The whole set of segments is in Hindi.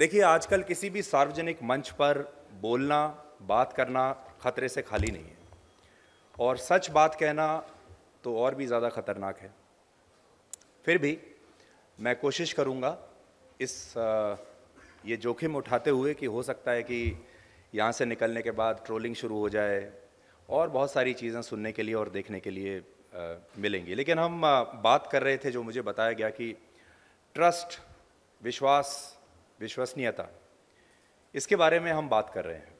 देखिए आजकल किसी भी सार्वजनिक मंच पर बोलना बात करना ख़तरे से खाली नहीं है और सच बात कहना तो और भी ज़्यादा ख़तरनाक है फिर भी मैं कोशिश करूँगा इस ये जोखिम उठाते हुए कि हो सकता है कि यहाँ से निकलने के बाद ट्रोलिंग शुरू हो जाए और बहुत सारी चीज़ें सुनने के लिए और देखने के लिए मिलेंगी लेकिन हम बात कर रहे थे जो मुझे बताया गया कि ट्रस्ट विश्वास विश्वसनीयता इसके बारे में हम बात कर रहे हैं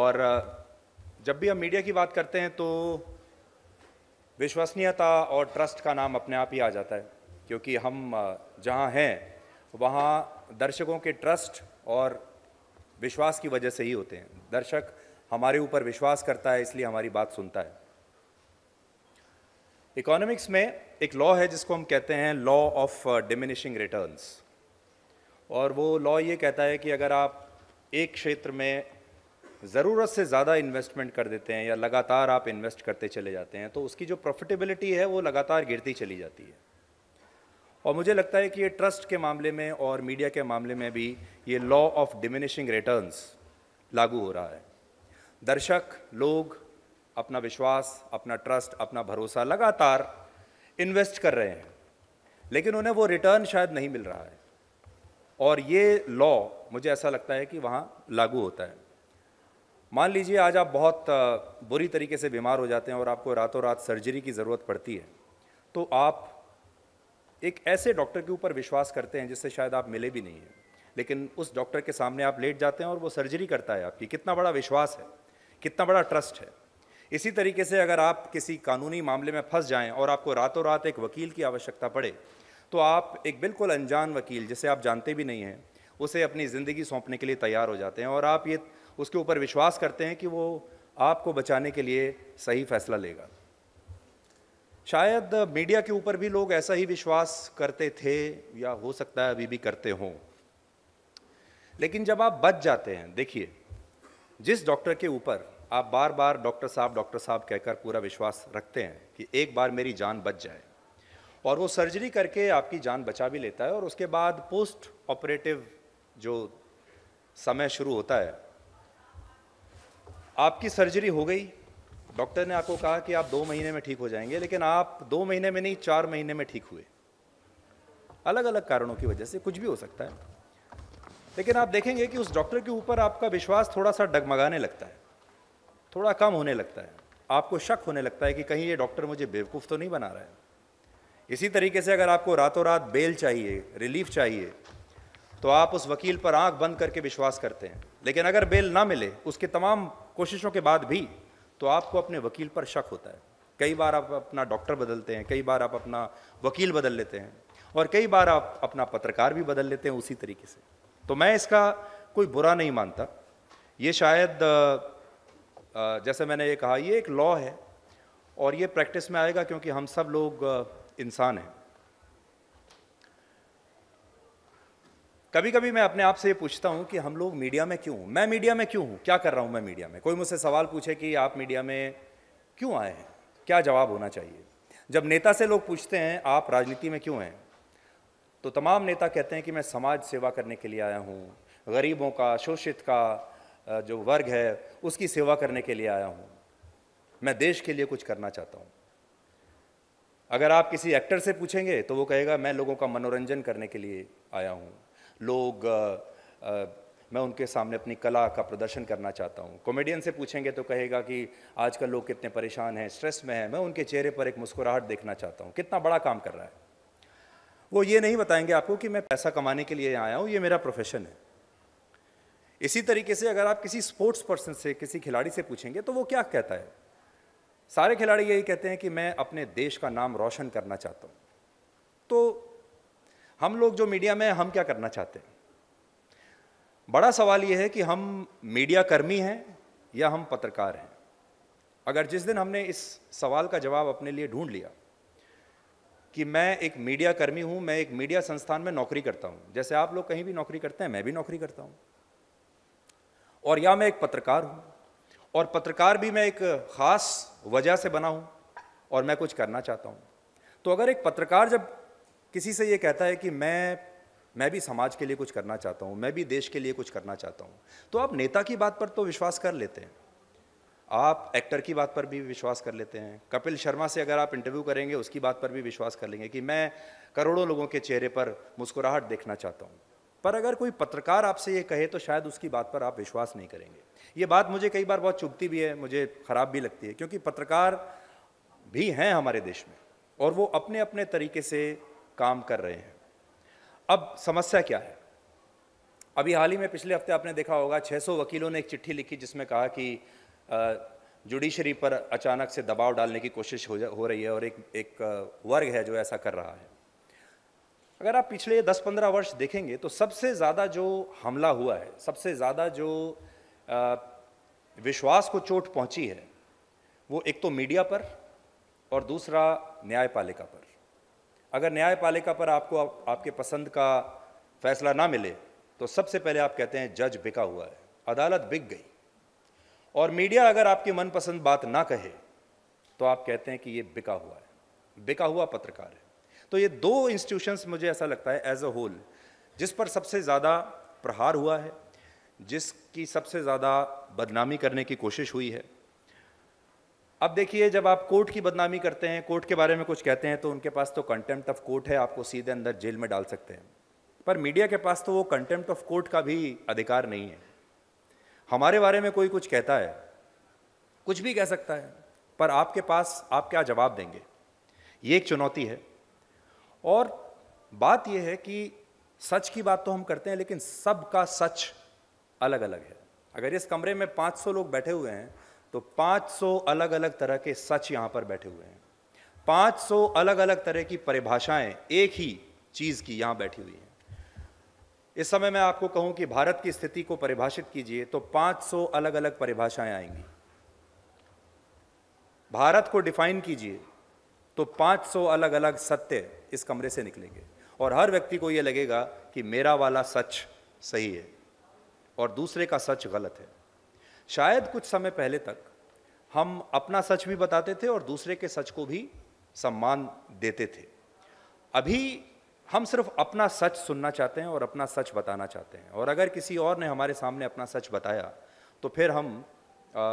और जब भी हम मीडिया की बात करते हैं तो विश्वसनीयता और ट्रस्ट का नाम अपने आप ही आ जाता है क्योंकि हम जहाँ हैं वहाँ दर्शकों के ट्रस्ट और विश्वास की वजह से ही होते हैं दर्शक हमारे ऊपर विश्वास करता है इसलिए हमारी बात सुनता है इकोनॉमिक्स में एक लॉ है जिसको हम कहते हैं लॉ ऑफ डिमिनिशिंग रिटर्न्स और वो लॉ ये कहता है कि अगर आप एक क्षेत्र में ज़रूरत से ज़्यादा इन्वेस्टमेंट कर देते हैं या लगातार आप इन्वेस्ट करते चले जाते हैं तो उसकी जो प्रॉफिटेबिलिटी है वो लगातार गिरती चली जाती है और मुझे लगता है कि ये ट्रस्ट के मामले में और मीडिया के मामले में भी ये लॉ ऑफ डिमिनिशिंग रिटर्न्स लागू हो रहा है दर्शक लोग अपना विश्वास अपना ट्रस्ट अपना भरोसा लगातार इन्वेस्ट कर रहे हैं लेकिन उन्हें वो रिटर्न शायद नहीं मिल रहा है और ये लॉ मुझे ऐसा लगता है कि वहाँ लागू होता है मान लीजिए आज आप बहुत बुरी तरीके से बीमार हो जाते हैं और आपको रातों रात सर्जरी की ज़रूरत पड़ती है तो आप एक ऐसे डॉक्टर के ऊपर विश्वास करते हैं जिससे शायद आप मिले भी नहीं हैं लेकिन उस डॉक्टर के सामने आप लेट जाते हैं और वो सर्जरी करता है आपकी कितना बड़ा विश्वास है कितना बड़ा ट्रस्ट है इसी तरीके से अगर आप किसी कानूनी मामले में फंस जाएं और आपको रातों रात एक वकील की आवश्यकता पड़े तो आप एक बिल्कुल अनजान वकील जिसे आप जानते भी नहीं हैं उसे अपनी ज़िंदगी सौंपने के लिए तैयार हो जाते हैं और आप ये उसके ऊपर विश्वास करते हैं कि वो आपको बचाने के लिए सही फैसला लेगा शायद मीडिया के ऊपर भी लोग ऐसा ही विश्वास करते थे या हो सकता है अभी भी करते हों लेकिन जब आप बच जाते हैं देखिए जिस डॉक्टर के ऊपर आप बार बार डॉक्टर साहब डॉक्टर साहब कहकर पूरा विश्वास रखते हैं कि एक बार मेरी जान बच जाए और वो सर्जरी करके आपकी जान बचा भी लेता है और उसके बाद पोस्ट ऑपरेटिव जो समय शुरू होता है आपकी सर्जरी हो गई डॉक्टर ने आपको कहा कि आप दो महीने में ठीक हो जाएंगे लेकिन आप दो महीने में नहीं चार महीने में ठीक हुए अलग अलग कारणों की वजह से कुछ भी हो सकता है लेकिन आप देखेंगे कि उस डॉक्टर के ऊपर आपका विश्वास थोड़ा सा डगमगाने लगता है थोड़ा कम होने लगता है आपको शक होने लगता है कि कहीं ये डॉक्टर मुझे बेवकूफ़ तो नहीं बना रहा है इसी तरीके से अगर आपको रातों रात बेल चाहिए रिलीफ चाहिए तो आप उस वकील पर आंख बंद करके विश्वास करते हैं लेकिन अगर बेल ना मिले उसके तमाम कोशिशों के बाद भी तो आपको अपने वकील पर शक होता है कई बार आप अपना डॉक्टर बदलते हैं कई बार आप अपना वकील बदल लेते हैं और कई बार आप अपना पत्रकार भी बदल लेते हैं उसी तरीके से तो मैं इसका कोई बुरा नहीं मानता ये शायद जैसे मैंने ये कहा ये एक लॉ है और ये प्रैक्टिस में आएगा क्योंकि हम सब लोग इंसान है कभी कभी मैं अपने आप से ये पूछता हूँ कि हम लोग मीडिया में क्यों मैं मीडिया में क्यों हूँ क्या कर रहा हूँ मैं मीडिया में कोई मुझसे सवाल पूछे कि आप मीडिया में क्यों आए हैं क्या जवाब होना चाहिए जब नेता से लोग पूछते हैं आप राजनीति में क्यों हैं तो तमाम नेता कहते हैं कि मैं समाज सेवा करने के लिए आया हूँ गरीबों का शोषित का जो वर्ग है उसकी सेवा करने के लिए आया हूँ मैं देश के लिए कुछ करना चाहता हूँ अगर आप किसी एक्टर से पूछेंगे तो वो कहेगा मैं लोगों का मनोरंजन करने के लिए आया हूँ लोग आ, आ, मैं उनके सामने अपनी कला का प्रदर्शन करना चाहता हूँ कॉमेडियन से पूछेंगे तो कहेगा कि आजकल लोग कितने परेशान हैं स्ट्रेस में हैं मैं उनके चेहरे पर एक मुस्कुराहट देखना चाहता हूँ कितना बड़ा काम कर रहा है वो ये नहीं बताएंगे आपको कि मैं पैसा कमाने के लिए आया हूँ ये मेरा प्रोफेशन है इसी तरीके से अगर आप किसी स्पोर्ट्स पर्सन से किसी खिलाड़ी से पूछेंगे तो वो क्या कहता है सारे खिलाड़ी यही कहते हैं कि मैं अपने देश का नाम रोशन करना चाहता हूँ तो हम लोग जो मीडिया में हम क्या करना चाहते हैं बड़ा सवाल ये है कि हम मीडिया कर्मी हैं या हम पत्रकार हैं अगर जिस दिन हमने इस सवाल का जवाब अपने लिए ढूंढ लिया कि मैं एक मीडिया कर्मी हूँ मैं एक मीडिया संस्थान में नौकरी करता हूँ जैसे आप लोग कहीं भी नौकरी करते हैं मैं भी नौकरी करता हूँ और या मैं एक पत्रकार हूँ और पत्रकार भी मैं एक ख़ास वजह से बना हूँ और मैं कुछ करना चाहता हूँ तो अगर एक पत्रकार जब किसी से ये कहता है कि मैं मैं भी समाज के लिए कुछ करना चाहता हूँ मैं भी देश के लिए कुछ करना चाहता हूँ तो आप नेता की बात पर तो विश्वास कर लेते हैं आप एक्टर की बात पर भी विश्वास कर लेते हैं कपिल शर्मा से अगर आप इंटरव्यू करेंगे उसकी बात पर भी विश्वास कर लेंगे कि मैं करोड़ों लोगों के चेहरे पर मुस्कुराहट देखना चाहता हूँ पर अगर कोई पत्रकार आपसे ये कहे तो शायद उसकी बात पर आप विश्वास नहीं करेंगे ये बात मुझे कई बार बहुत चुभती भी है मुझे ख़राब भी लगती है क्योंकि पत्रकार भी हैं हमारे देश में और वो अपने अपने तरीके से काम कर रहे हैं अब समस्या क्या है अभी हाल ही में पिछले हफ्ते आपने देखा होगा 600 वकीलों ने एक चिट्ठी लिखी जिसमें कहा कि जुडिशरी पर अचानक से दबाव डालने की कोशिश हो, हो रही है और एक एक वर्ग है जो ऐसा कर रहा है अगर आप पिछले 10-15 वर्ष देखेंगे तो सबसे ज़्यादा जो हमला हुआ है सबसे ज़्यादा जो विश्वास को चोट पहुंची है वो एक तो मीडिया पर और दूसरा न्यायपालिका पर अगर न्यायपालिका पर आपको आप, आपके पसंद का फैसला ना मिले तो सबसे पहले आप कहते हैं जज बिका हुआ है अदालत बिक गई और मीडिया अगर आपकी मनपसंद बात ना कहे तो आप कहते हैं कि ये बिका हुआ है बिका हुआ पत्रकार है तो ये दो इंस्टीट्यूशंस मुझे ऐसा लगता है एज अ होल जिस पर सबसे ज़्यादा प्रहार हुआ है जिसकी सबसे ज़्यादा बदनामी करने की कोशिश हुई है अब देखिए जब आप कोर्ट की बदनामी करते हैं कोर्ट के बारे में कुछ कहते हैं तो उनके पास तो कंटेम्प्ट ऑफ कोर्ट है आपको सीधे अंदर जेल में डाल सकते हैं पर मीडिया के पास तो वो कंटेम्प्ट ऑफ कोर्ट का भी अधिकार नहीं है हमारे बारे में कोई कुछ कहता है कुछ भी कह सकता है पर आपके पास आप क्या जवाब देंगे ये एक चुनौती है और बात यह है कि सच की बात तो हम करते हैं लेकिन सबका सच अलग अलग है अगर इस कमरे में 500 लोग बैठे हुए हैं तो 500 अलग अलग तरह के सच यहाँ पर बैठे हुए हैं 500 अलग अलग तरह की परिभाषाएं एक ही चीज़ की यहाँ बैठी हुई हैं इस समय मैं आपको कहूं कि भारत की स्थिति को परिभाषित कीजिए तो 500 अलग अलग परिभाषाएं आएंगी भारत को डिफाइन कीजिए तो 500 अलग अलग सत्य इस कमरे से निकलेंगे और हर व्यक्ति को यह लगेगा कि मेरा वाला सच सही है और दूसरे का सच गलत है शायद कुछ समय पहले तक हम अपना सच भी बताते थे और दूसरे के सच को भी सम्मान देते थे अभी हम सिर्फ अपना सच सुनना चाहते हैं और अपना सच बताना चाहते हैं और अगर किसी और ने हमारे सामने अपना सच बताया तो फिर हम आ,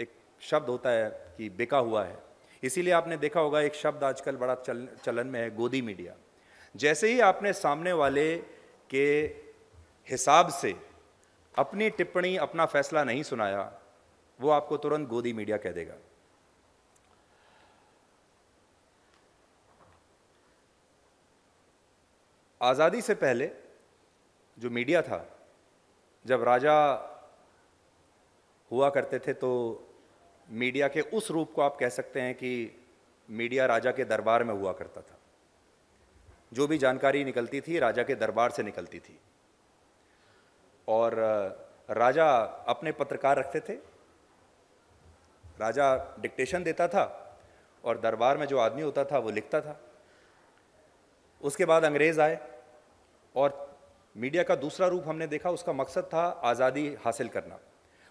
एक शब्द होता है कि बिका हुआ है इसीलिए आपने देखा होगा एक शब्द आजकल बड़ा चल चलन में है गोदी मीडिया जैसे ही आपने सामने वाले के हिसाब से अपनी टिप्पणी अपना फैसला नहीं सुनाया वो आपको तुरंत गोदी मीडिया कह देगा आज़ादी से पहले जो मीडिया था जब राजा हुआ करते थे तो मीडिया के उस रूप को आप कह सकते हैं कि मीडिया राजा के दरबार में हुआ करता था जो भी जानकारी निकलती थी राजा के दरबार से निकलती थी और राजा अपने पत्रकार रखते थे राजा डिक्टेशन देता था और दरबार में जो आदमी होता था वो लिखता था उसके बाद अंग्रेज़ आए और मीडिया का दूसरा रूप हमने देखा उसका मकसद था आज़ादी हासिल करना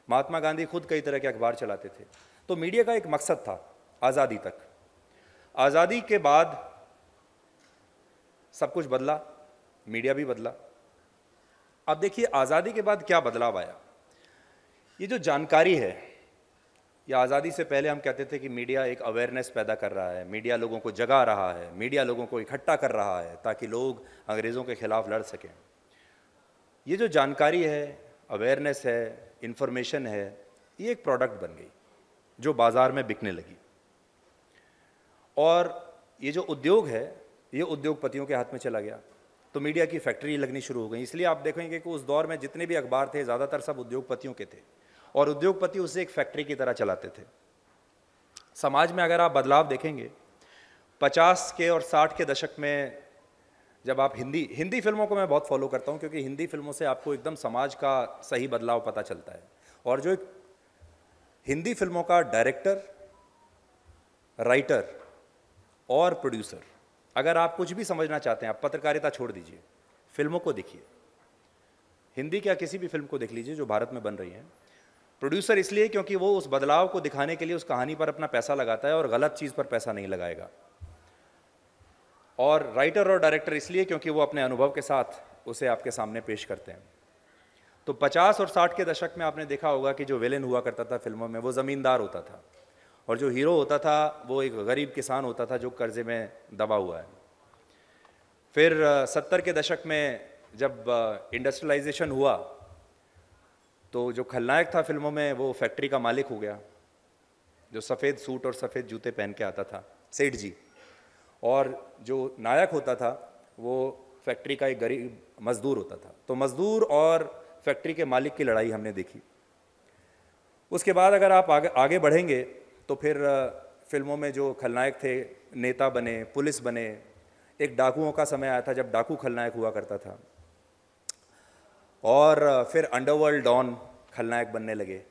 महात्मा गांधी खुद कई तरह के अखबार चलाते थे तो मीडिया का एक मकसद था आज़ादी तक आज़ादी के बाद सब कुछ बदला मीडिया भी बदला अब देखिए आज़ादी के बाद क्या बदलाव आया ये जो जानकारी है या आज़ादी से पहले हम कहते थे कि मीडिया एक अवेयरनेस पैदा कर रहा है मीडिया लोगों को जगा रहा है मीडिया लोगों को इकट्ठा कर रहा है ताकि लोग अंग्रेज़ों के ख़िलाफ़ लड़ सकें ये जो जानकारी है अवेयरनेस है इन्फॉर्मेशन है ये एक प्रोडक्ट बन गई जो बाज़ार में बिकने लगी और ये जो उद्योग है ये उद्योगपतियों के हाथ में चला गया तो मीडिया की फैक्ट्री लगनी शुरू हो गई इसलिए आप देखेंगे कि उस दौर में जितने भी अखबार थे ज़्यादातर सब उद्योगपतियों के थे और उद्योगपति उसे एक फैक्ट्री की तरह चलाते थे समाज में अगर आप बदलाव देखेंगे 50 के और 60 के दशक में जब आप हिंदी हिंदी फिल्मों को मैं बहुत फॉलो करता हूँ क्योंकि हिंदी फिल्मों से आपको एकदम समाज का सही बदलाव पता चलता है और जो एक हिंदी फिल्मों का डायरेक्टर राइटर और प्रोड्यूसर अगर आप कुछ भी समझना चाहते हैं आप पत्रकारिता छोड़ दीजिए फिल्मों को देखिए हिंदी क्या किसी भी फिल्म को देख लीजिए जो भारत में बन रही है प्रोड्यूसर इसलिए क्योंकि वो उस बदलाव को दिखाने के लिए उस कहानी पर अपना पैसा लगाता है और गलत चीज़ पर पैसा नहीं लगाएगा और राइटर और डायरेक्टर इसलिए क्योंकि वो अपने अनुभव के साथ उसे आपके सामने पेश करते हैं तो 50 और 60 के दशक में आपने देखा होगा कि जो विलेन हुआ करता था फिल्मों में वो ज़मींदार होता था और जो हीरो होता था वो एक गरीब किसान होता था जो कर्जे में दबा हुआ है फिर सत्तर के दशक में जब इंडस्ट्रियलाइजेशन हुआ तो जो खलनायक था फिल्मों में वो फैक्ट्री का मालिक हो गया जो सफ़ेद सूट और सफ़ेद जूते पहन के आता था सेठ जी और जो नायक होता था वो फैक्ट्री का एक गरीब मज़दूर होता था तो मज़दूर और फैक्ट्री के मालिक की लड़ाई हमने देखी उसके बाद अगर आप आगे आगे बढ़ेंगे तो फिर फिल्मों में जो खलनायक थे नेता बने पुलिस बने एक डाकुओं का समय आया था जब डाकू खलनायक हुआ करता था और फिर अंडरवर्ल्ड डॉन खलनायक बनने लगे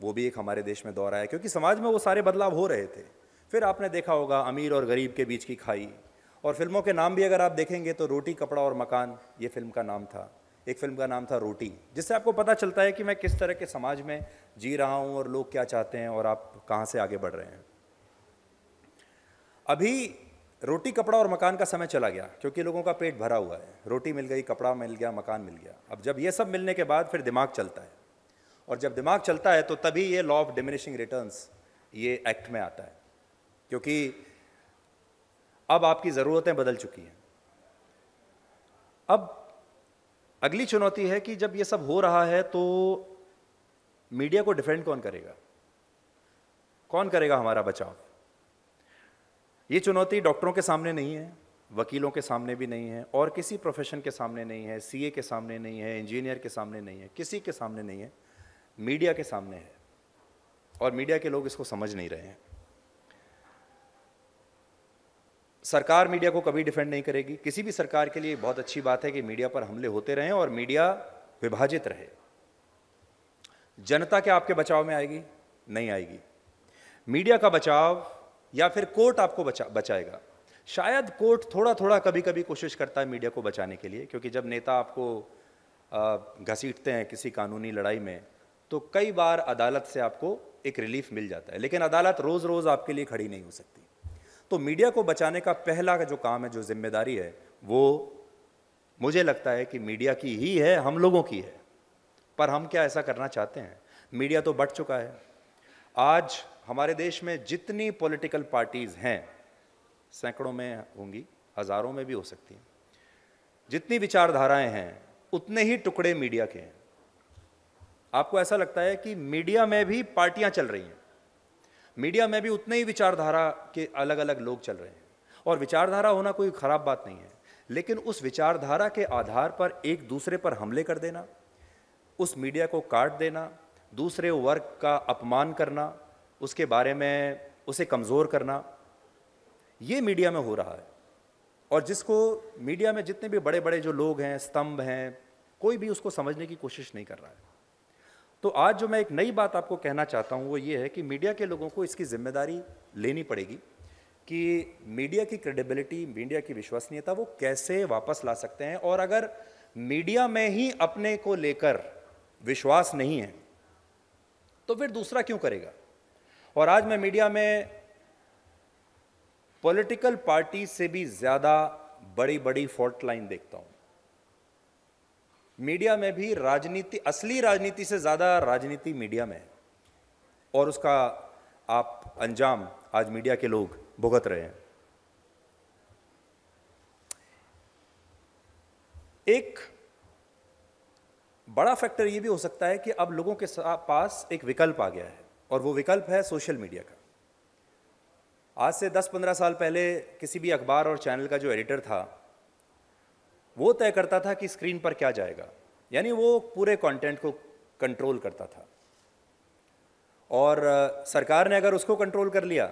वो भी एक हमारे देश में दौर आया क्योंकि समाज में वो सारे बदलाव हो रहे थे फिर आपने देखा होगा अमीर और गरीब के बीच की खाई और फिल्मों के नाम भी अगर आप देखेंगे तो रोटी कपड़ा और मकान ये फिल्म का नाम था एक फिल्म का नाम था रोटी जिससे आपको पता चलता है कि मैं किस तरह के समाज में जी रहा हूं और लोग क्या चाहते हैं और आप कहां से आगे बढ़ रहे हैं अभी रोटी कपड़ा और मकान का समय चला गया क्योंकि लोगों का पेट भरा हुआ है रोटी मिल गई कपड़ा मिल गया मकान मिल गया अब जब ये सब मिलने के बाद फिर दिमाग चलता है और जब दिमाग चलता है तो तभी ये लॉ ऑफ डिमिनिशिंग रिटर्न्स ये एक्ट में आता है क्योंकि अब आपकी ज़रूरतें बदल चुकी हैं अब अगली चुनौती है कि जब ये सब हो रहा है तो मीडिया को डिफेंड कौन करेगा कौन करेगा हमारा बचाव ये चुनौती डॉक्टरों के सामने नहीं है वकीलों के सामने भी नहीं है और किसी प्रोफेशन के सामने नहीं है सीए के सामने नहीं है इंजीनियर के सामने नहीं है किसी के सामने नहीं है मीडिया के सामने है और मीडिया के लोग इसको समझ नहीं रहे हैं सरकार मीडिया को कभी डिफेंड नहीं करेगी किसी भी सरकार के लिए बहुत अच्छी बात है कि मीडिया पर हमले होते रहें और मीडिया विभाजित रहे जनता क्या आपके बचाव में आएगी नहीं आएगी मीडिया का बचाव या फिर कोर्ट आपको बचा बचाएगा शायद कोर्ट थोड़ा थोड़ा कभी कभी कोशिश करता है मीडिया को बचाने के लिए क्योंकि जब नेता आपको घसीटते हैं किसी कानूनी लड़ाई में तो कई बार अदालत से आपको एक रिलीफ मिल जाता है लेकिन अदालत रोज़ रोज़ आपके लिए खड़ी नहीं हो सकती तो मीडिया को बचाने का पहला का जो काम है जो जिम्मेदारी है वो मुझे लगता है कि मीडिया की ही है हम लोगों की है पर हम क्या ऐसा करना चाहते हैं मीडिया तो बढ़ चुका है आज हमारे देश में जितनी पॉलिटिकल पार्टीज़ हैं सैकड़ों में होंगी हज़ारों में भी हो सकती हैं जितनी विचारधाराएं हैं उतने ही टुकड़े मीडिया के हैं आपको ऐसा लगता है कि मीडिया में भी पार्टियां चल रही हैं मीडिया में भी उतने ही विचारधारा के अलग अलग लोग चल रहे हैं और विचारधारा होना कोई खराब बात नहीं है लेकिन उस विचारधारा के आधार पर एक दूसरे पर हमले कर देना उस मीडिया को काट देना दूसरे वर्ग का अपमान करना उसके बारे में उसे कमज़ोर करना ये मीडिया में हो रहा है और जिसको मीडिया में जितने भी बड़े बड़े जो लोग हैं स्तंभ हैं कोई भी उसको समझने की कोशिश नहीं कर रहा है तो आज जो मैं एक नई बात आपको कहना चाहता हूँ वो ये है कि मीडिया के लोगों को इसकी जिम्मेदारी लेनी पड़ेगी कि मीडिया की क्रेडिबिलिटी मीडिया की विश्वसनीयता वो कैसे वापस ला सकते हैं और अगर मीडिया में ही अपने को लेकर विश्वास नहीं है तो फिर दूसरा क्यों करेगा और आज मैं मीडिया में पॉलिटिकल पार्टी से भी ज़्यादा बड़ी बड़ी फॉल्ट लाइन देखता हूँ मीडिया में भी राजनीति असली राजनीति से ज़्यादा राजनीति मीडिया में है और उसका आप अंजाम आज मीडिया के लोग भुगत रहे हैं एक बड़ा फैक्टर ये भी हो सकता है कि अब लोगों के पास एक विकल्प आ गया है और वो विकल्प है सोशल मीडिया का आज से 10-15 साल पहले किसी भी अखबार और चैनल का जो एडिटर था वो तय करता था कि स्क्रीन पर क्या जाएगा यानी वो पूरे कंटेंट को कंट्रोल करता था और सरकार ने अगर उसको कंट्रोल कर लिया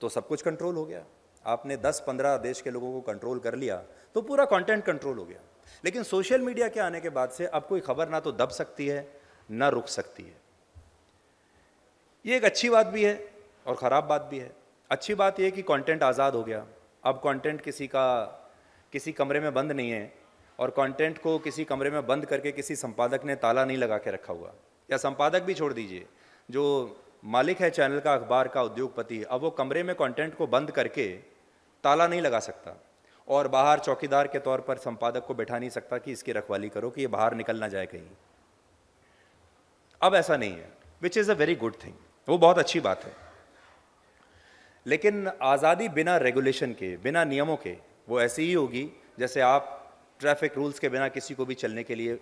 तो सब कुछ कंट्रोल हो गया आपने 10-15 देश के लोगों को कंट्रोल कर लिया तो पूरा कंटेंट कंट्रोल हो गया लेकिन सोशल मीडिया के आने के बाद से अब कोई खबर ना तो दब सकती है ना रुक सकती है ये एक अच्छी बात भी है और ख़राब बात भी है अच्छी बात यह कि कंटेंट आज़ाद हो गया अब कंटेंट किसी का किसी कमरे में बंद नहीं है और कंटेंट को किसी कमरे में बंद करके किसी संपादक ने ताला नहीं लगा के रखा हुआ या संपादक भी छोड़ दीजिए जो मालिक है चैनल का अखबार का उद्योगपति अब वो कमरे में कंटेंट को बंद करके ताला नहीं लगा सकता और बाहर चौकीदार के तौर पर संपादक को बैठा नहीं सकता कि इसकी रखवाली करो कि ये बाहर निकल ना जाए कहीं अब ऐसा नहीं है which is a very good thing वो बहुत अच्छी बात है लेकिन आज़ादी बिना रेगुलेशन के बिना नियमों के वो ऐसी ही होगी जैसे आप ट्रैफिक रूल्स के बिना किसी को भी चलने के लिए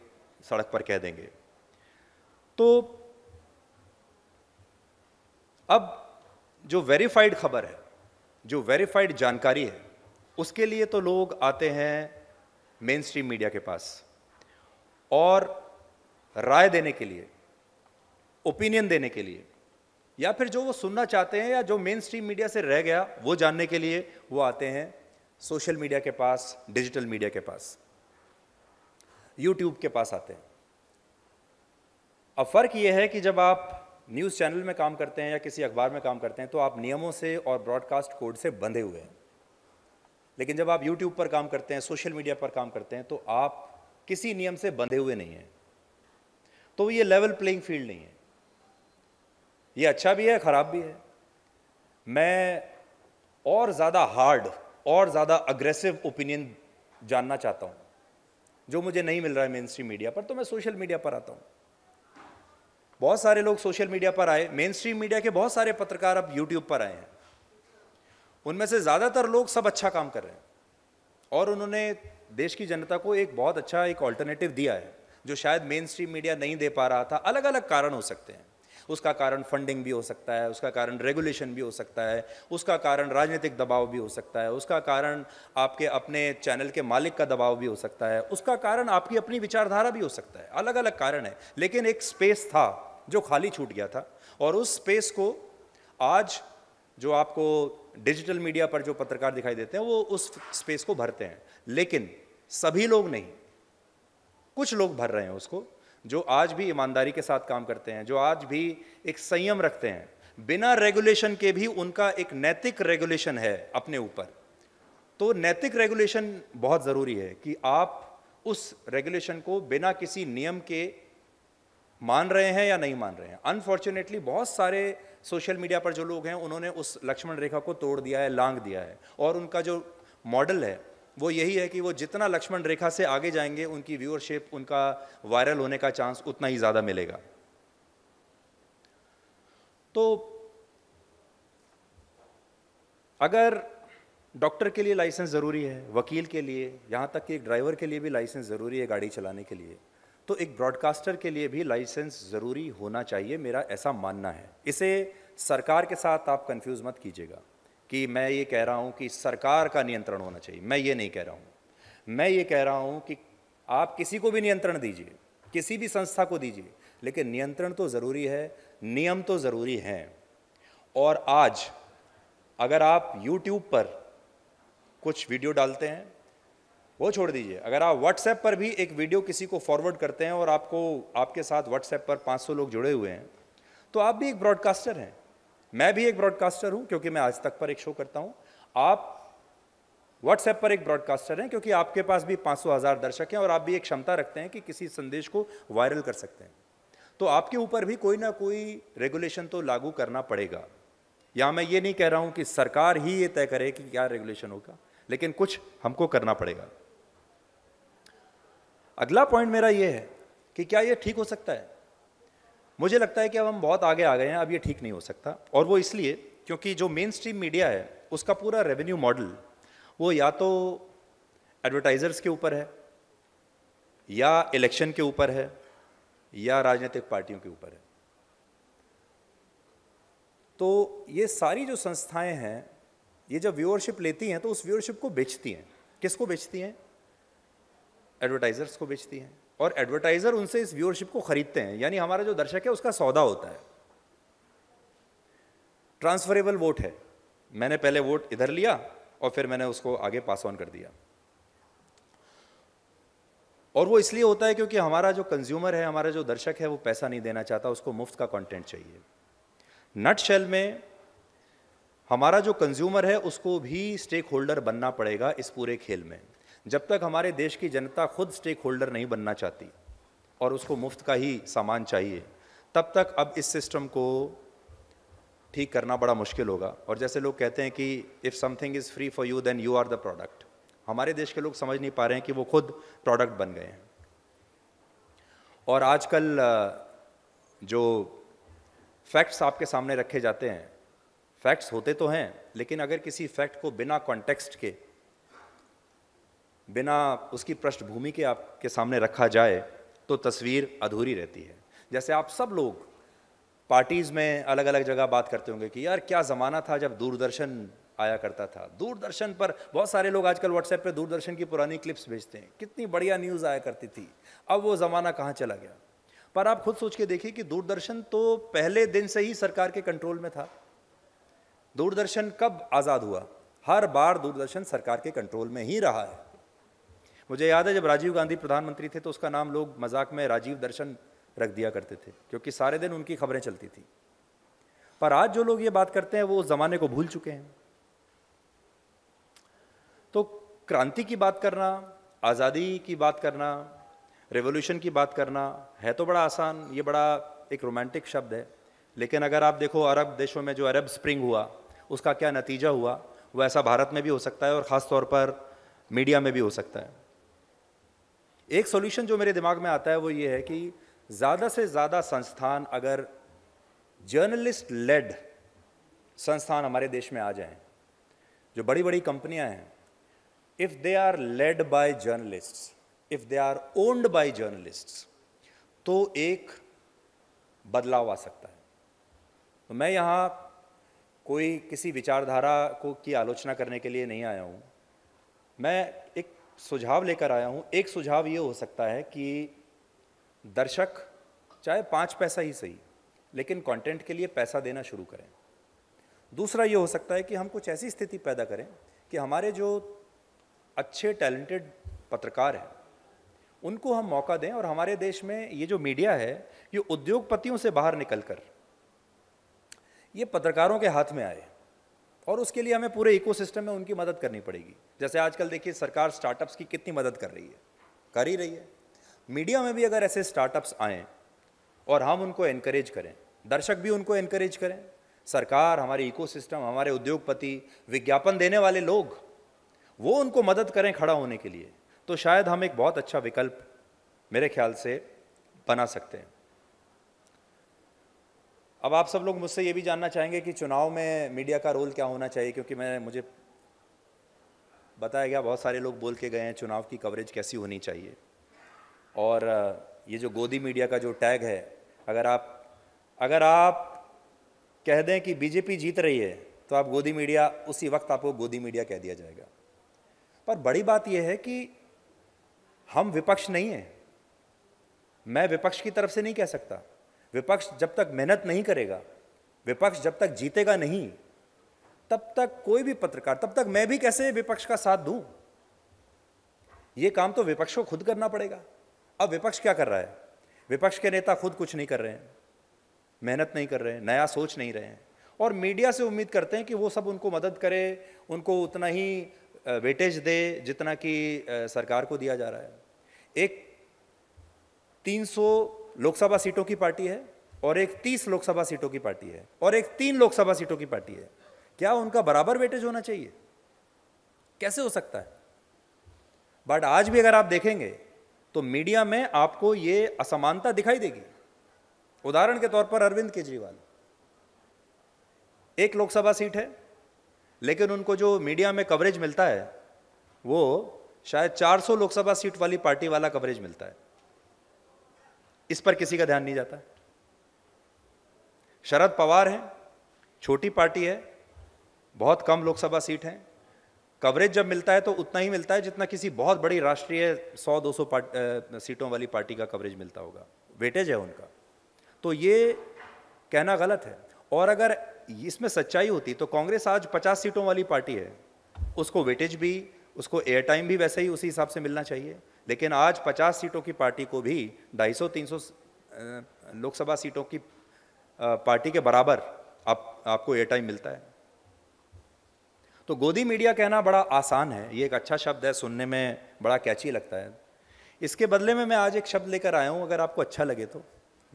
सड़क पर कह देंगे तो अब जो वेरीफाइड खबर है जो वेरीफाइड जानकारी है उसके लिए तो लोग आते हैं मेन स्ट्रीम मीडिया के पास और राय देने के लिए ओपिनियन देने के लिए या फिर जो वो सुनना चाहते हैं या जो मेन स्ट्रीम मीडिया से रह गया वो जानने के लिए वो आते हैं सोशल मीडिया के पास डिजिटल मीडिया के पास यूट्यूब के पास आते हैं अब फ़र्क यह है कि जब आप न्यूज़ चैनल में काम करते हैं या किसी अखबार में काम करते हैं तो आप नियमों से और ब्रॉडकास्ट कोड से बंधे हुए हैं लेकिन जब आप यूट्यूब पर काम करते हैं सोशल मीडिया पर काम करते हैं तो आप किसी नियम से बंधे हुए नहीं हैं तो ये लेवल प्लेइंग फील्ड नहीं है ये अच्छा भी है ख़राब भी है मैं और ज़्यादा हार्ड और ज़्यादा अग्रेसिव ओपिनियन जानना चाहता हूँ जो मुझे नहीं मिल रहा है मेन स्ट्रीम मीडिया पर तो मैं सोशल मीडिया पर आता हूँ बहुत सारे लोग सोशल मीडिया पर आए मेन स्ट्रीम मीडिया के बहुत सारे पत्रकार अब यूट्यूब पर आए हैं उनमें से ज़्यादातर लोग सब अच्छा काम कर रहे हैं और उन्होंने देश की जनता को एक बहुत अच्छा एक ऑल्टरनेटिव दिया है जो शायद मेन स्ट्रीम मीडिया नहीं दे पा रहा था अलग अलग कारण हो सकते हैं उसका कारण फंडिंग भी हो सकता है उसका कारण रेगुलेशन भी हो सकता है उसका कारण राजनीतिक दबाव भी हो सकता है उसका कारण आपके अपने चैनल के मालिक का दबाव भी हो सकता है उसका कारण आपकी अपनी विचारधारा भी हो सकता है अलग अलग कारण है लेकिन एक स्पेस था जो खाली छूट गया था और उस स्पेस को आज जो आपको डिजिटल मीडिया पर जो पत्रकार दिखाई देते हैं वो उस स्पेस को भरते हैं लेकिन सभी लोग नहीं कुछ लोग भर रहे हैं उसको जो आज भी ईमानदारी के साथ काम करते हैं जो आज भी एक संयम रखते हैं बिना रेगुलेशन के भी उनका एक नैतिक रेगुलेशन है अपने ऊपर तो नैतिक रेगुलेशन बहुत ज़रूरी है कि आप उस रेगुलेशन को बिना किसी नियम के मान रहे हैं या नहीं मान रहे हैं अनफॉर्चुनेटली बहुत सारे सोशल मीडिया पर जो लोग हैं उन्होंने उस लक्ष्मण रेखा को तोड़ दिया है लांग दिया है और उनका जो मॉडल है वो यही है कि वो जितना लक्ष्मण रेखा से आगे जाएंगे उनकी व्यूअरशिप उनका वायरल होने का चांस उतना ही ज़्यादा मिलेगा तो अगर डॉक्टर के लिए लाइसेंस ज़रूरी है वकील के लिए यहां तक कि एक ड्राइवर के लिए भी लाइसेंस ज़रूरी है गाड़ी चलाने के लिए तो एक ब्रॉडकास्टर के लिए भी लाइसेंस ज़रूरी होना चाहिए मेरा ऐसा मानना है इसे सरकार के साथ आप कंफ्यूज मत कीजिएगा कि मैं ये कह रहा हूं कि सरकार का नियंत्रण होना चाहिए मैं ये नहीं कह रहा हूं मैं ये कह रहा हूं कि आप किसी को भी नियंत्रण दीजिए किसी भी संस्था को दीजिए लेकिन नियंत्रण तो ज़रूरी है नियम तो ज़रूरी है और आज अगर आप YouTube पर कुछ वीडियो डालते हैं वो छोड़ दीजिए अगर आप व्हाट्सएप पर भी एक वीडियो किसी को फॉरवर्ड करते हैं और आपको आपके साथ व्हाट्सएप पर 500 लोग जुड़े हुए हैं तो आप भी एक ब्रॉडकास्टर हैं मैं भी एक ब्रॉडकास्टर हूं क्योंकि मैं आज तक पर एक शो करता हूं आप व्हाट्सएप पर एक ब्रॉडकास्टर हैं क्योंकि आपके पास भी पाँच सौ हज़ार दर्शक हैं और आप भी एक क्षमता रखते हैं कि किसी संदेश को वायरल कर सकते हैं तो आपके ऊपर भी कोई ना कोई रेगुलेशन तो लागू करना पड़ेगा या मैं ये नहीं कह रहा हूँ कि सरकार ही ये तय करे कि क्या रेगुलेशन होगा लेकिन कुछ हमको करना पड़ेगा अगला पॉइंट मेरा ये है कि क्या ये ठीक हो सकता है मुझे लगता है कि अब हम बहुत आगे आ गए हैं अब ये ठीक नहीं हो सकता और वो इसलिए क्योंकि जो मेन स्ट्रीम मीडिया है उसका पूरा रेवेन्यू मॉडल वो या तो एडवर्टाइजर्स के ऊपर है या इलेक्शन के ऊपर है या राजनीतिक पार्टियों के ऊपर है तो ये सारी जो संस्थाएं हैं ये जब व्यूअरशिप लेती हैं तो उस व्यूअरशिप को बेचती हैं किसको बेचती हैं एडवर्टाइजर्स को बेचती हैं और एडवर्टाइज़र उनसे इस व्यूअरशिप को ख़रीदते हैं यानी हमारा जो दर्शक है उसका सौदा होता है ट्रांसफरेबल वोट है मैंने पहले वोट इधर लिया और फिर मैंने उसको आगे पास ऑन कर दिया और वो इसलिए होता है क्योंकि हमारा जो कंज्यूमर है हमारा जो दर्शक है वो पैसा नहीं देना चाहता उसको मुफ्त का कंटेंट चाहिए नट शेल में हमारा जो कंज्यूमर है उसको भी स्टेक होल्डर बनना पड़ेगा इस पूरे खेल में जब तक हमारे देश की जनता खुद स्टेक होल्डर नहीं बनना चाहती और उसको मुफ्त का ही सामान चाहिए तब तक अब इस सिस्टम को ठीक करना बड़ा मुश्किल होगा और जैसे लोग कहते हैं कि if something is free for you then you are the product हमारे देश के लोग समझ नहीं पा रहे हैं कि वो खुद प्रोडक्ट बन गए हैं और आजकल जो फैक्ट्स आपके सामने रखे जाते हैं फैक्ट्स होते तो हैं लेकिन अगर किसी फैक्ट को बिना कॉन्टेक्स्ट के बिना उसकी पृष्ठभूमि के आपके सामने रखा जाए तो तस्वीर अधूरी रहती है जैसे आप सब लोग पार्टीज़ में अलग अलग जगह बात करते होंगे कि यार क्या ज़माना था जब दूरदर्शन आया करता था दूरदर्शन पर बहुत सारे लोग आजकल व्हाट्सएप पे दूरदर्शन की पुरानी क्लिप्स भेजते हैं कितनी बढ़िया न्यूज़ आया करती थी अब वो ज़माना कहाँ चला गया पर आप खुद सोच के देखिए कि दूरदर्शन तो पहले दिन से ही सरकार के कंट्रोल में था दूरदर्शन कब आज़ाद हुआ हर बार दूरदर्शन सरकार के कंट्रोल में ही रहा है मुझे याद है जब राजीव गांधी प्रधानमंत्री थे तो उसका नाम लोग मजाक में राजीव दर्शन रख दिया करते थे क्योंकि सारे दिन उनकी खबरें चलती थी पर आज जो लोग ये बात करते हैं वो उस जमाने को भूल चुके हैं तो क्रांति की बात करना आज़ादी की बात करना रेवोल्यूशन की बात करना है तो बड़ा आसान ये बड़ा एक रोमांटिक शब्द है लेकिन अगर आप देखो अरब देशों में जो अरब स्प्रिंग हुआ उसका क्या नतीजा हुआ वो ऐसा भारत में भी हो सकता है और ख़ास तौर पर मीडिया में भी हो सकता है एक सॉल्यूशन जो मेरे दिमाग में आता है वो ये है कि ज़्यादा से ज़्यादा संस्थान अगर जर्नलिस्ट लेड संस्थान हमारे देश में आ जाएं जो बड़ी बड़ी कंपनियां हैं if they are led by journalists if they are owned by journalists तो एक बदलाव आ सकता है तो मैं यहाँ कोई किसी विचारधारा को की आलोचना करने के लिए नहीं आया हूँ मैं एक सुझाव लेकर आया हूँ एक सुझाव ये हो सकता है कि दर्शक चाहे पाँच पैसा ही सही लेकिन कंटेंट के लिए पैसा देना शुरू करें दूसरा ये हो सकता है कि हम कुछ ऐसी स्थिति पैदा करें कि हमारे जो अच्छे टैलेंटेड पत्रकार हैं उनको हम मौका दें और हमारे देश में ये जो मीडिया है ये उद्योगपतियों से बाहर निकल कर ये पत्रकारों के हाथ में आए और उसके लिए हमें पूरे इकोसिस्टम में उनकी मदद करनी पड़ेगी जैसे आजकल देखिए सरकार स्टार्टअप्स की कितनी मदद कर रही है कर ही रही है मीडिया में भी अगर ऐसे स्टार्टअप्स आएँ और हम उनको इनक्रेज करें दर्शक भी उनको इनक्रेज करें सरकार हमारे इकोसिस्टम हमारे उद्योगपति विज्ञापन देने वाले लोग वो उनको मदद करें खड़ा होने के लिए तो शायद हम एक बहुत अच्छा विकल्प मेरे ख्याल से बना सकते हैं अब आप सब लोग मुझसे ये भी जानना चाहेंगे कि चुनाव में मीडिया का रोल क्या होना चाहिए क्योंकि मैं मुझे बताया गया बहुत सारे लोग बोल के गए हैं चुनाव की कवरेज कैसी होनी चाहिए और ये जो गोदी मीडिया का जो टैग है अगर आप अगर आप कह दें कि बीजेपी जीत रही है तो आप गोदी मीडिया उसी वक्त आपको गोदी मीडिया कह दिया जाएगा पर बड़ी बात यह है कि हम विपक्ष नहीं हैं मैं विपक्ष की तरफ से नहीं कह सकता विपक्ष जब तक मेहनत नहीं करेगा विपक्ष जब तक जीतेगा नहीं तब तक कोई भी पत्रकार तब तक मैं भी कैसे विपक्ष का साथ दूं ये काम तो विपक्ष को खुद करना पड़ेगा अब विपक्ष क्या कर रहा है विपक्ष के नेता खुद कुछ नहीं कर रहे हैं मेहनत नहीं कर रहे हैं नया सोच नहीं रहे हैं और मीडिया से उम्मीद करते हैं कि वो सब उनको मदद करे उनको उतना ही वेटेज दे जितना कि सरकार को दिया जा रहा है एक 300 लोकसभा सीटों की पार्टी है और एक तीस लोकसभा सीटों की पार्टी है और एक तीन लोकसभा सीटों की पार्टी है क्या उनका बराबर वेटेज होना चाहिए कैसे हो सकता है बट आज भी अगर आप देखेंगे तो मीडिया में आपको ये असमानता दिखाई देगी उदाहरण के तौर पर अरविंद केजरीवाल एक लोकसभा सीट है लेकिन उनको जो मीडिया में कवरेज मिलता है वो शायद 400 लोकसभा सीट वाली पार्टी वाला कवरेज मिलता है इस पर किसी का ध्यान नहीं जाता शरद पवार हैं छोटी पार्टी है बहुत कम लोकसभा सीट हैं कवरेज जब मिलता है तो उतना ही मिलता है जितना किसी बहुत बड़ी राष्ट्रीय 100-200 सीटों वाली पार्टी का कवरेज मिलता होगा वेटेज है उनका तो ये कहना गलत है और अगर इसमें सच्चाई होती तो कांग्रेस आज 50 सीटों वाली पार्टी है उसको वेटेज भी उसको एयर टाइम भी वैसे ही उसी हिसाब से मिलना चाहिए लेकिन आज 50 सीटों की पार्टी को भी 250-300 लोकसभा सीटों की पार्टी के बराबर आप आपको एयर टाइम मिलता है तो गोदी मीडिया कहना बड़ा आसान है ये एक अच्छा शब्द है सुनने में बड़ा कैची लगता है इसके बदले में मैं आज एक शब्द लेकर आया हूँ अगर आपको अच्छा लगे तो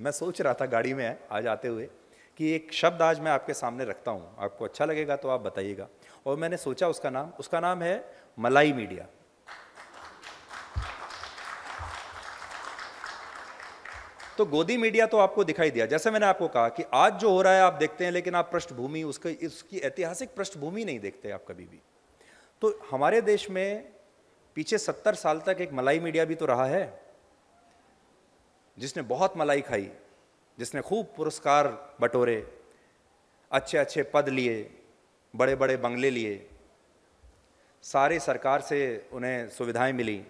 मैं सोच रहा था गाड़ी में आज आते हुए कि एक शब्द आज मैं आपके सामने रखता हूँ आपको अच्छा लगेगा तो आप बताइएगा और मैंने सोचा उसका नाम उसका नाम है मलाई मीडिया तो गोदी मीडिया तो आपको दिखाई दिया जैसे मैंने आपको कहा कि आज जो हो रहा है आप देखते हैं लेकिन आप पृष्ठभूमि उसके उसकी ऐतिहासिक पृष्ठभूमि नहीं देखते आप कभी भी तो हमारे देश में पीछे सत्तर साल तक एक मलाई मीडिया भी तो रहा है जिसने बहुत मलाई खाई जिसने खूब पुरस्कार बटोरे अच्छे अच्छे पद लिए बड़े बड़े बंगले लिए सारे सरकार से उन्हें सुविधाएं मिली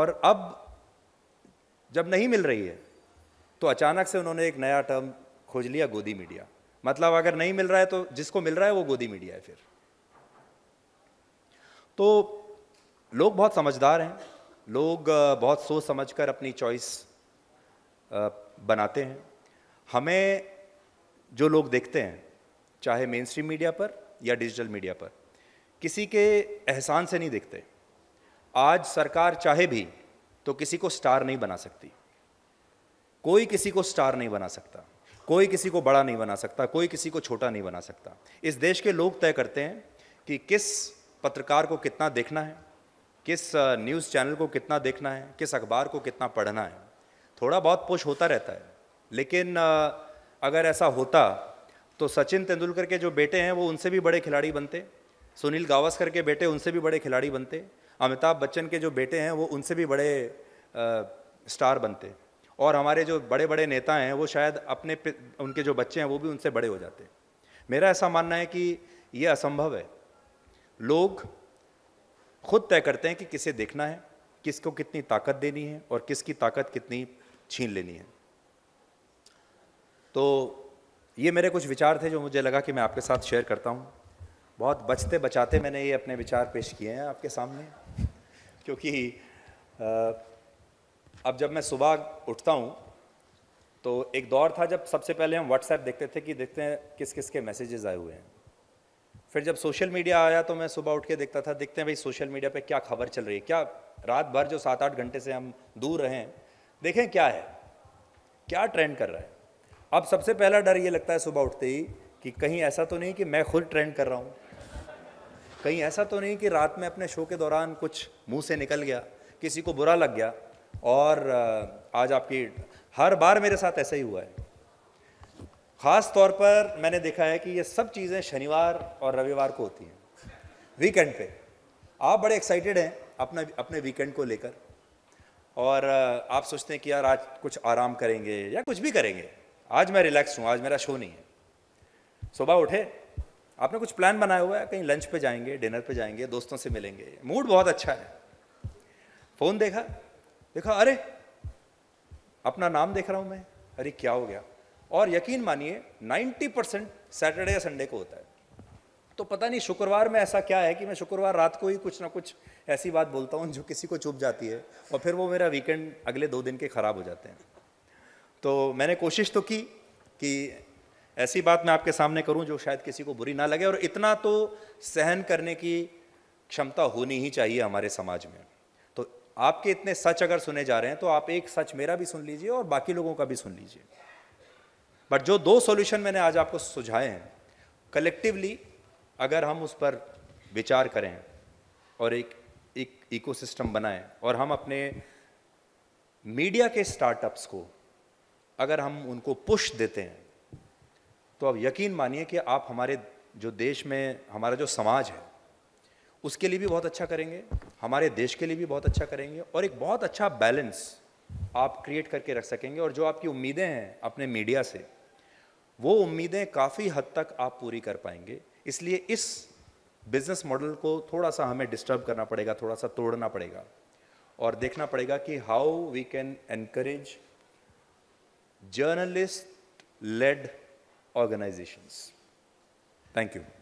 और अब जब नहीं मिल रही है तो अचानक से उन्होंने एक नया टर्म खोज लिया गोदी मीडिया मतलब अगर नहीं मिल रहा है तो जिसको मिल रहा है वो गोदी मीडिया है फिर तो लोग बहुत समझदार हैं लोग बहुत सोच समझकर अपनी चॉइस बनाते हैं हमें जो लोग देखते हैं चाहे मेन स्ट्रीम मीडिया पर या डिजिटल मीडिया पर किसी के एहसान से नहीं देखते आज सरकार चाहे भी तो किसी को स्टार नहीं बना सकती कोई किसी को स्टार नहीं बना सकता कोई किसी को बड़ा नहीं बना सकता कोई किसी को छोटा नहीं बना सकता इस देश के लोग तय करते हैं कि किस पत्रकार को कितना देखना है किस न्यूज़ चैनल को कितना देखना है किस अखबार को कितना पढ़ना है थोड़ा बहुत पुश होता रहता है लेकिन अगर ऐसा होता तो सचिन तेंदुलकर के जो बेटे हैं वो उनसे भी बड़े खिलाड़ी बनते सुनील गावस्कर के बेटे उनसे भी बड़े खिलाड़ी बनते अमिताभ बच्चन के जो बेटे हैं वो उनसे भी बड़े आ, स्टार बनते और हमारे जो बड़े बड़े नेता हैं वो शायद अपने उनके जो बच्चे हैं वो भी उनसे बड़े हो जाते हैं मेरा ऐसा मानना है कि ये असंभव है लोग खुद तय करते हैं कि किसे देखना है किसको कितनी ताकत देनी है और किसकी ताकत कितनी छीन लेनी है तो ये मेरे कुछ विचार थे जो मुझे लगा कि मैं आपके साथ शेयर करता हूँ बहुत बचते बचाते मैंने ये अपने विचार पेश किए हैं आपके सामने क्योंकि आ, अब जब मैं सुबह उठता हूँ तो एक दौर था जब सबसे पहले हम व्हाट्सएप देखते थे कि देखते हैं किस किस के मैसेजेस आए हुए हैं फिर जब सोशल मीडिया आया तो मैं सुबह उठ के देखता था देखते हैं भाई सोशल मीडिया पे क्या खबर चल रही है क्या रात भर जो सात आठ घंटे से हम दूर रहे हैं देखें क्या है क्या ट्रेंड कर रहा है अब सबसे पहला डर ये लगता है सुबह उठते ही कि कहीं ऐसा तो नहीं कि मैं खुद ट्रेंड कर रहा हूँ कहीं ऐसा तो नहीं कि रात में अपने शो के दौरान कुछ मुंह से निकल गया किसी को बुरा लग गया और आज आपकी हर बार मेरे साथ ऐसा ही हुआ है ख़ास तौर पर मैंने देखा है कि ये सब चीज़ें शनिवार और रविवार को होती हैं वीकेंड पे आप बड़े एक्साइटेड हैं अपने अपने वीकेंड को लेकर और आप सोचते हैं कि यार आज कुछ आराम करेंगे या कुछ भी करेंगे आज मैं रिलैक्स हूँ आज मेरा शो नहीं है सुबह उठे आपने कुछ प्लान बनाया हुआ है कहीं लंच पे जाएंगे डिनर पे जाएंगे दोस्तों से मिलेंगे मूड बहुत अच्छा है फ़ोन देखा देखा अरे अपना नाम देख रहा हूं मैं अरे क्या हो गया और यकीन मानिए 90 परसेंट सैटरडे या संडे को होता है तो पता नहीं शुक्रवार में ऐसा क्या है कि मैं शुक्रवार रात को ही कुछ ना कुछ ऐसी बात बोलता हूँ जो किसी को चुप जाती है और फिर वो मेरा वीकेंड अगले दो दिन के ख़राब हो जाते हैं तो मैंने कोशिश तो की कि ऐसी बात मैं आपके सामने करूं जो शायद किसी को बुरी ना लगे और इतना तो सहन करने की क्षमता होनी ही चाहिए हमारे समाज में आपके इतने सच अगर सुने जा रहे हैं तो आप एक सच मेरा भी सुन लीजिए और बाकी लोगों का भी सुन लीजिए बट जो दो सॉल्यूशन मैंने आज आपको सुझाए हैं कलेक्टिवली अगर हम उस पर विचार करें और एक एक इकोसिस्टम बनाएं और हम अपने मीडिया के स्टार्टअप्स को अगर हम उनको पुश देते हैं तो अब यकीन मानिए कि आप हमारे जो देश में हमारा जो समाज है उसके लिए भी बहुत अच्छा करेंगे हमारे देश के लिए भी बहुत अच्छा करेंगे और एक बहुत अच्छा बैलेंस आप क्रिएट करके रख सकेंगे और जो आपकी उम्मीदें हैं अपने मीडिया से वो उम्मीदें काफ़ी हद तक आप पूरी कर पाएंगे इसलिए इस बिजनेस मॉडल को थोड़ा सा हमें डिस्टर्ब करना पड़ेगा थोड़ा सा तोड़ना पड़ेगा और देखना पड़ेगा कि how we can encourage journalist led organisations thank you